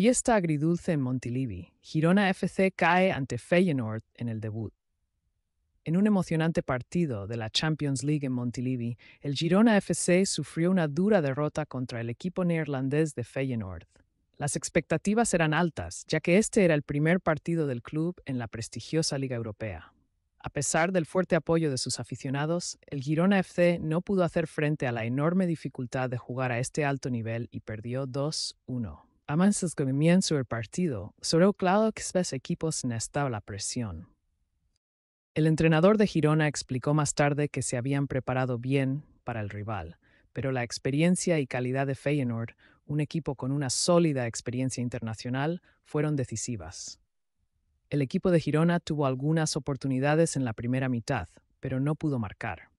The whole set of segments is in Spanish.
Fiesta agridulce en Montilivi, Girona FC cae ante Feyenoord en el debut. En un emocionante partido de la Champions League en Montilivi, el Girona FC sufrió una dura derrota contra el equipo neerlandés de Feyenoord. Las expectativas eran altas, ya que este era el primer partido del club en la prestigiosa Liga Europea. A pesar del fuerte apoyo de sus aficionados, el Girona FC no pudo hacer frente a la enorme dificultad de jugar a este alto nivel y perdió 2-1 el partido, solo claro que tres equipos necesitaban la presión. El entrenador de Girona explicó más tarde que se habían preparado bien para el rival, pero la experiencia y calidad de Feyenoord, un equipo con una sólida experiencia internacional, fueron decisivas. El equipo de Girona tuvo algunas oportunidades en la primera mitad, pero no pudo marcar.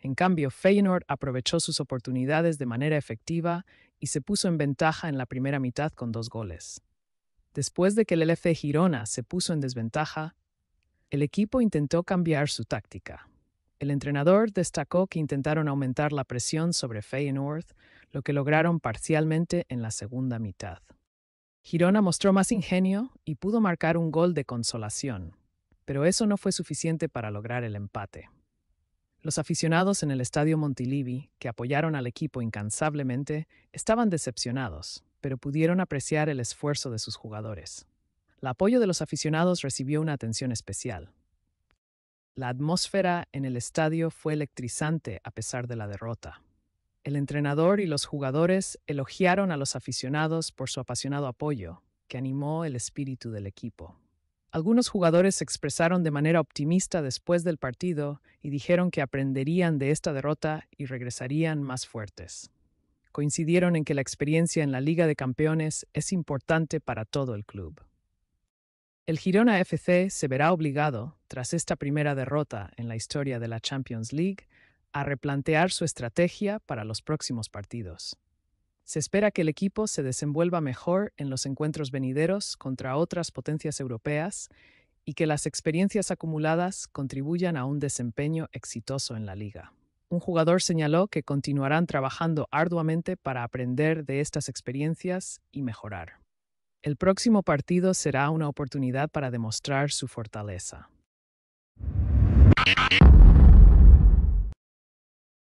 En cambio, Feyenoord aprovechó sus oportunidades de manera efectiva y se puso en ventaja en la primera mitad con dos goles. Después de que el LF Girona se puso en desventaja, el equipo intentó cambiar su táctica. El entrenador destacó que intentaron aumentar la presión sobre Feyenoord, lo que lograron parcialmente en la segunda mitad. Girona mostró más ingenio y pudo marcar un gol de consolación, pero eso no fue suficiente para lograr el empate. Los aficionados en el Estadio Montilivi, que apoyaron al equipo incansablemente, estaban decepcionados, pero pudieron apreciar el esfuerzo de sus jugadores. El apoyo de los aficionados recibió una atención especial. La atmósfera en el estadio fue electrizante a pesar de la derrota. El entrenador y los jugadores elogiaron a los aficionados por su apasionado apoyo, que animó el espíritu del equipo. Algunos jugadores se expresaron de manera optimista después del partido y dijeron que aprenderían de esta derrota y regresarían más fuertes. Coincidieron en que la experiencia en la Liga de Campeones es importante para todo el club. El Girona FC se verá obligado, tras esta primera derrota en la historia de la Champions League, a replantear su estrategia para los próximos partidos. Se espera que el equipo se desenvuelva mejor en los encuentros venideros contra otras potencias europeas y que las experiencias acumuladas contribuyan a un desempeño exitoso en la liga. Un jugador señaló que continuarán trabajando arduamente para aprender de estas experiencias y mejorar. El próximo partido será una oportunidad para demostrar su fortaleza.